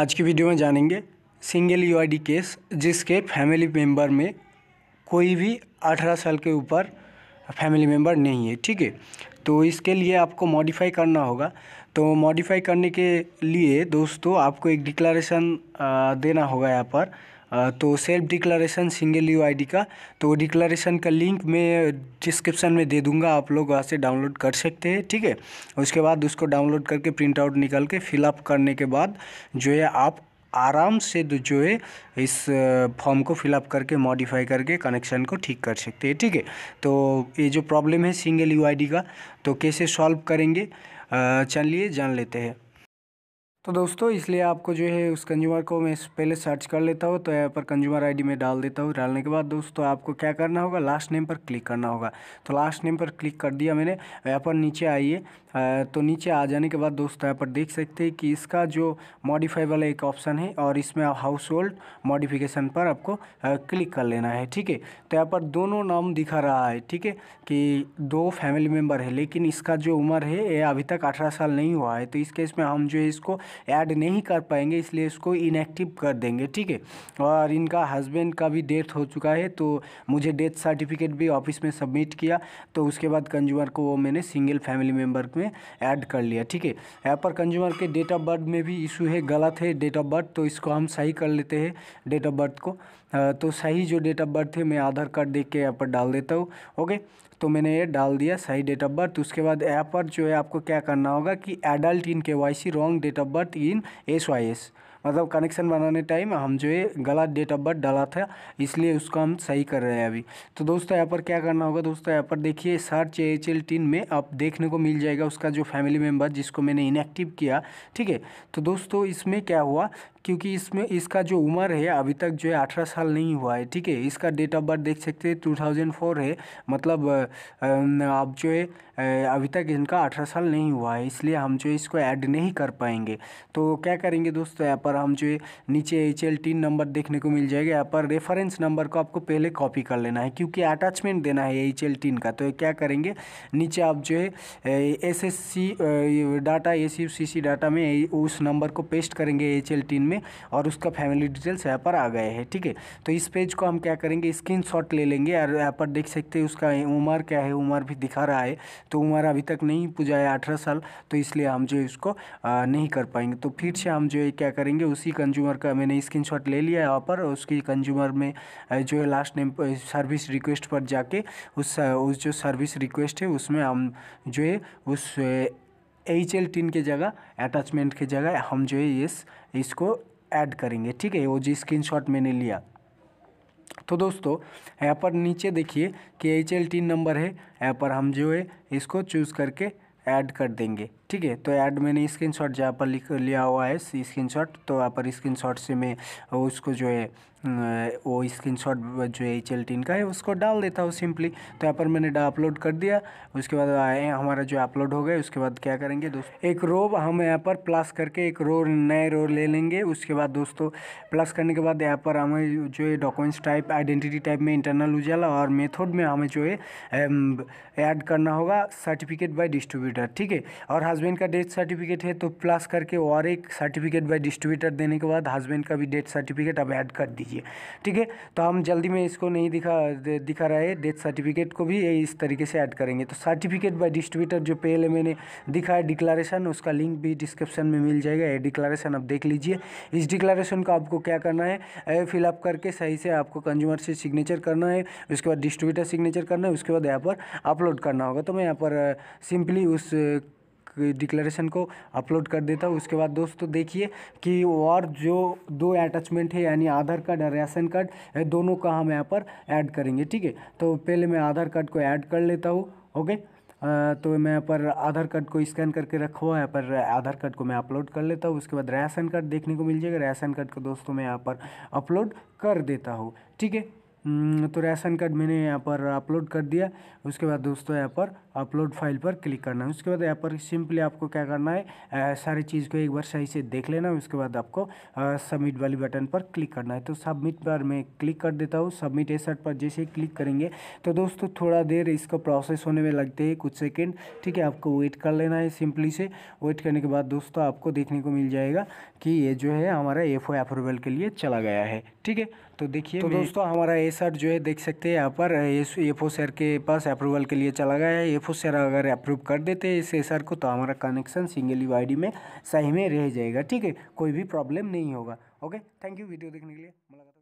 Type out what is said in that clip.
आज की वीडियो में जानेंगे सिंगल यूआईडी केस जिसके फैमिली मेम्बर में कोई भी अठारह साल के ऊपर फैमिली मेम्बर नहीं है ठीक है तो इसके लिए आपको मॉडिफाई करना होगा तो मॉडिफाई करने के लिए दोस्तों आपको एक डिक्लारेशन देना होगा यहाँ पर तो self declaration single U I D का तो डिक्लेरेशन का लिंक मैं डिस्क्रिप्शन में दे दूंगा आप लोग वहाँ से डाउनलोड कर सकते हैं ठीक है उसके बाद उसको डाउनलोड करके प्रिंट आउट निकाल के फिलअप करने के बाद जो है आप आराम से जो है इस फॉर्म को फिलअप करके मॉडिफाई करके कनेक्शन को ठीक कर सकते हैं ठीक है तो ये जो प्रॉब्लम है सिंगल यू का तो कैसे सॉल्व करेंगे चलिए जान लेते हैं तो दोस्तों इसलिए आपको जो है उस कंज्यूमर को मैं पहले सर्च कर लेता हूँ तो यहाँ पर कंज्यूमर आईडी में डाल देता हूँ डालने के बाद दोस्तों आपको क्या करना होगा लास्ट नेम पर क्लिक करना होगा तो लास्ट नेम पर क्लिक कर दिया मैंने यहाँ पर नीचे आइए तो नीचे आ जाने के बाद दोस्तों यहाँ पर देख सकते हैं कि इसका जो मॉडिफाई वाला एक ऑप्शन है और इसमें हाउस होल्ड मॉडिफिकेशन पर आपको क्लिक कर लेना है ठीक है तो यहाँ पर दोनों नाम दिखा रहा है ठीक है कि दो फैमिली मेम्बर है लेकिन इसका जो उम्र है ये अभी तक अठारह साल नहीं हुआ है तो इस केस में हम जो है इसको ऐड नहीं कर पाएंगे इसलिए इसको इनएक्टिव कर देंगे ठीक है और इनका हस्बैंड का भी डेथ हो चुका है तो मुझे डेथ सर्टिफिकेट भी ऑफिस में सबमिट किया तो उसके बाद कंज्यूमर को वो मैंने सिंगल फैमिली मेम्बर में ऐड कर लिया ठीक है यहाँ पर कंज्यूमर के डेट ऑफ बर्थ में भी इशू है गलत है डेट ऑफ बर्थ तो इसको हम सही कर लेते हैं डेट ऑफ बर्थ को तो सही जो डेट ऑफ बर्थ है मैं आधार कार्ड देख के यहाँ पर डाल देता हूँ ओके तो मैंने ये डाल दिया सही डेट ऑफ बर्थ उसके बाद यहाँ पर जो है आपको क्या करना होगा कि adult in K Y C wrong date of birth in S Y S मतलब कनेक्शन बनाने टाइम हम जो है गलत डेट ऑफ बर्थ डाला था इसलिए उसको हम सही कर रहे हैं अभी तो दोस्तों यहाँ पर क्या करना होगा दोस्तों यहाँ पर देखिए सर्च एच एल टीन में आप देखने को मिल जाएगा उसका जो फैमिली मेम्बर जिसको मैंने इनएक्टिव किया ठीक है तो दोस्तों इसमें क्या हुआ क्योंकि इसमें इसका जो उम्र है अभी तक जो है अठारह साल नहीं हुआ है ठीक है इसका डेट ऑफ बर्थ देख सकते हैं टू थाउजेंड फोर है मतलब आप जो है अभी तक इनका अठारह साल नहीं हुआ है इसलिए हम जो है इसको ऐड नहीं कर पाएंगे तो क्या करेंगे दोस्तों यहाँ पर पर हम जो नीचे एच एल टीन नंबर देखने को मिल जाएगा यहाँ पर रेफरेंस नंबर को आपको पहले कॉपी कर लेना है क्योंकि अटैचमेंट देना है एच एल टीन का तो क्या करेंगे नीचे आप जो है S S C data A C C C data में उस नंबर को पेस्ट करेंगे एच एल टीन में और उसका फैमिली डिटेल्स यहाँ पर आ गए हैं ठीक है तो इस पेज को हम क्या करेंगे स्क्रीन शॉट ले लेंगे और यहाँ पर देख सकते हैं उसका उम्र क्या है उम्र भी दिखा रहा है तो उम्र अभी तक नहीं पूजा है अठारह साल तो इसलिए हम जो है इसको नहीं कर पाएंगे तो फिर से हम जो है क्या करेंगे होंगे उसी कंज्यूमर का मैंने स्क्रीन ले लिया यहाँ पर उसकी कंज्यूमर में जो है लास्ट नेम सर्विस रिक्वेस्ट पर जाके उस उस जो सर्विस रिक्वेस्ट है उसमें हम जो है उस एच एल टीन के जगह अटैचमेंट के जगह हम जो है इस इसको ऐड करेंगे ठीक है वो जो शॉट मैंने लिया तो दोस्तों यहाँ पर नीचे देखिए कि एच एल टीन नंबर है यहाँ पर हम जो है इसको चूज़ करके ऐड कर देंगे ठीक है तो ऐड मैंने स्क्रीन शॉट जहाँ पर लिख लिया हुआ है स्क्रीन शॉट तो वहाँ पर स्क्रीन शॉट से मैं उसको जो है वो स्क्रीन शॉट जो है एच एल टीन का है उसको डाल देता हूँ सिंपली तो यहाँ पर मैंने अपलोड कर दिया उसके बाद आए हमारा जो अपलोड हो गया उसके बाद क्या करेंगे दोस्तों एक रो हम यहाँ पर प्लस करके एक रो नए रो ले लेंगे उसके बाद दोस्तों प्लस करने के बाद यहाँ पर हमें जो है डॉक्यूमेंट्स टाइप आइडेंटिटी टाइप में इंटरनल उजाला और मेथड में हमें जो है ऐड करना होगा सर्टिफिकेट बाई डिस्ट्रीब्यूटर ठीक है और हस्बैंड हस्बैंड का डेथ सर्टिफिकेट है तो प्लस करके और एक सर्टिफिकेट बाय डिस्ट्रीब्यूटर देने के बाद हस्बैंड का भी डेथ सर्टिफिकेट अब ऐड कर दीजिए ठीक है तो हम जल्दी में इसको नहीं दिखा दिखा रहा है डेथ सर्टिफिकेट को भी इस तरीके से ऐड करेंगे तो सर्टिफिकेट बाय डिस्ट्रीब्यूटर जो पहले मैंने दिखा है डिक्लारेशन उसका लिंक भी डिस्क्रिप्शन में मिल जाएगा ये डिक्लारेशन आप देख लीजिए इस डिक्लारेशन को आपको क्या करना है फिलअप करके सही से आपको कंज्यूमर से सिग्नेचर करना है उसके बाद डिस्ट्रीब्यूटर सिग्नेचर करना है उसके बाद यहाँ पर अपलोड करना होगा तो मैं यहाँ पर सिंपली उस डिक्लेरेशन को अपलोड कर देता हूँ उसके बाद दोस्तों देखिए कि और जो दो अटैचमेंट है यानी आधार कार्ड और राशन कार्ड दोनों का हम यहाँ पर ऐड करेंगे ठीक है तो पहले मैं आधार कार्ड को ऐड कर लेता हूँ ओके तो मैं यहाँ पर आधार कार्ड को स्कैन करके रखा हुआ है पर आधार कार्ड को मैं अपलोड कर लेता हूँ उसके बाद राशन कार्ड देखने को मिल जाएगा राशन कार्ड को दोस्तों मैं यहाँ पर अपलोड कर देता हूँ ठीक है हम्म, तो राशन कार्ड मैंने यहाँ पर अपलोड कर दिया उसके बाद दोस्तों यहाँ पर अपलोड फाइल पर क्लिक करना है उसके बाद यहाँ पर सिंपली आपको क्या करना है सारी चीज़ को एक बार सही से देख लेना है उसके बाद आपको सबमिट वाली बटन पर क्लिक करना है तो सबमिट पर मैं क्लिक कर देता हूँ सबमिट एसर्ट पर जैसे ही क्लिक करेंगे तो दोस्तों थोड़ा देर इसका प्रोसेस होने में लगते हैं कुछ सेकेंड ठीक है आपको वेट कर लेना है सिंपली से वेट करने के बाद दोस्तों आपको देखने को मिल जाएगा कि ये जो है हमारा एफ अप्रूवल के लिए चला गया है ठीक है तो देखिए तो दोस्तों हमारा ए शर्ट जो है देख सकते हैं यहाँ पर ए फो सर के पास अप्रूवल के लिए चला गया है ए फो सर अगर अप्रूव कर देते हैं इस शर्ट को तो हमारा कनेक्शन सिंगल यू आई में सही में रह जाएगा ठीक है कोई भी प्रॉब्लम नहीं होगा ओके थैंक यू वीडियो देखने के लिए